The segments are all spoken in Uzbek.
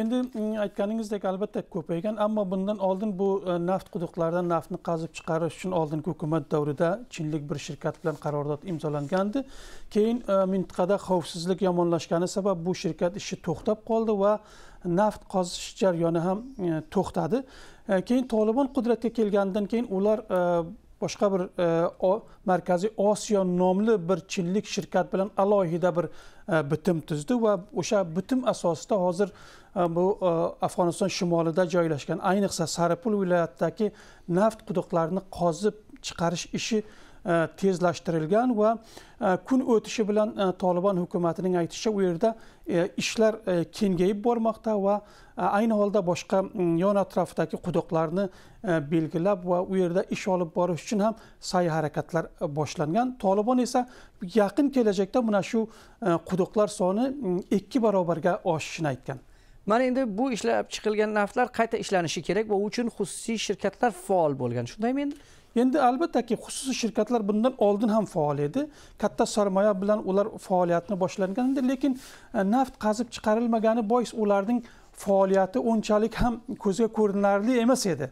endi mm, aytganingizdek albatta ko'paygan ammo bundan oldin bu e, naft quduqlaridan naftni qazib chiqarish uchun oldingi hukumat davrida chinlik bir shirkat bilan qarordod imzolangandi keyin e, mintaqada xavfsizlik yomonlashgani sabab bu shirkat ishi to'xtab qoldi va naft qozish jarayoni ham e, to'xtadi keyin tolibon qudratga kelganidan keyin ular boshqa bir e, markaziy osiyo nomli bir chinlik shirkat bilan alohida bir e, bitim tuzdi va o'sha bitim asosida hozir e, bu afg'oniston shimolida joylashgan ayniqsa saripul viloyatidagi naft quduqlarini qazib chiqarish ishi E, tezlashtirilgan va e, kun o'tishi bilan e, tolibon hukumatining aytishicha u yerda ishlar kengayib bormoqda va ayni holda boshqa yon atrofidagi quduqlarni belgilab va u yerda ish olib borish uchun ham sa'y harakatlar boshlangan tolibon esa yaqin kelajakda mana shu quduqlar soni ikki barobarga oshishini aytgan mana endi bu ishlab chiqilgan naftlar qayta ishlanishi kerak va u uchun xususiy shirkatlar faol bo'lgan shundaymi endi endi albattaki xususiy shirkatlar bundan oldin ham faol edi katta sarmoya bilan ular faoliyatni edi lekin e, naft qazib chiqarilmagani bois ularning faoliyati unchalik ham ko'zga ko'rinarli emas edi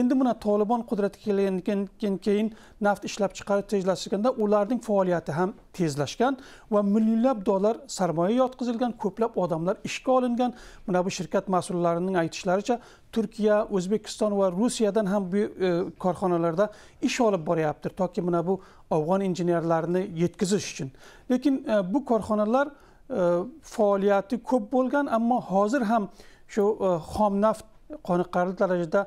endi mana tolibon qudratga kelgandan keyin naft ishlab chiqarish tezlashganda ularning faoliyati ham tezlashgan va millionlab dollar sarmoya yotqizilgan ko'plab odamlar ishga olingan mana bu shirkat mas'ullarining aytishlaricha turkiya o'zbekiston va rossiyadan ham bu e, korxonalarda ish olib boryapti toki mana bu afg'on injenerlarini yetkazish uchun lekin e, bu korxonalar e, faoliyati ko'p bo'lgan ammo hozir ham shu xom naft qoniqarli darajada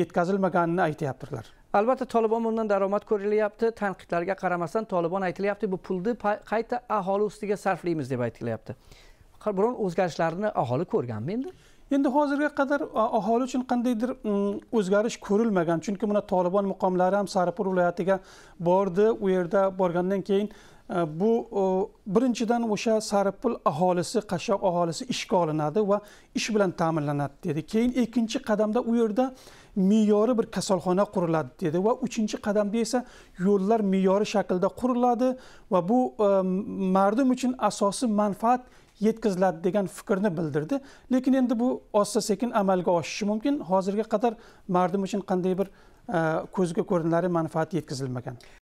yetkazilmaganini aytyaptilar albatta tolibon bundan daromad ko'rilyapti tanqidlarga qaramasdan tolibon aytilyapti bu pulni qayta aholi ustiga sarflaymiz deb aytilyapti biron o'zgarishlarni aholi ko'rganmi endi endi hozirga qadar aholi uchun qandaydir mm, o'zgarish ko'rilmagan chunki mana tolibon muqomlari ham saripur viloyatiga bordi u yerda borgandan keyin bu birinchidan o'sha saripul aholisi qashshoq aholisi ishga olinadi va ish bilan ta'minlanadi dedi keyin ikkinchi qadamda u yerda me'yori bir kasalxona quriladi dedi va uchinchi qadamda esa yo'llar me'yori shaklda quriladi va bu e, mardum uchun asosiy manfaat yetkaziladi degan fikrni bildirdi lekin endi bu ozsa sekin amalga oshishi mumkin hozirga qadar mardum uchun qanday bir e, ko'zga ko'rinarli manfaat yetkazilmagan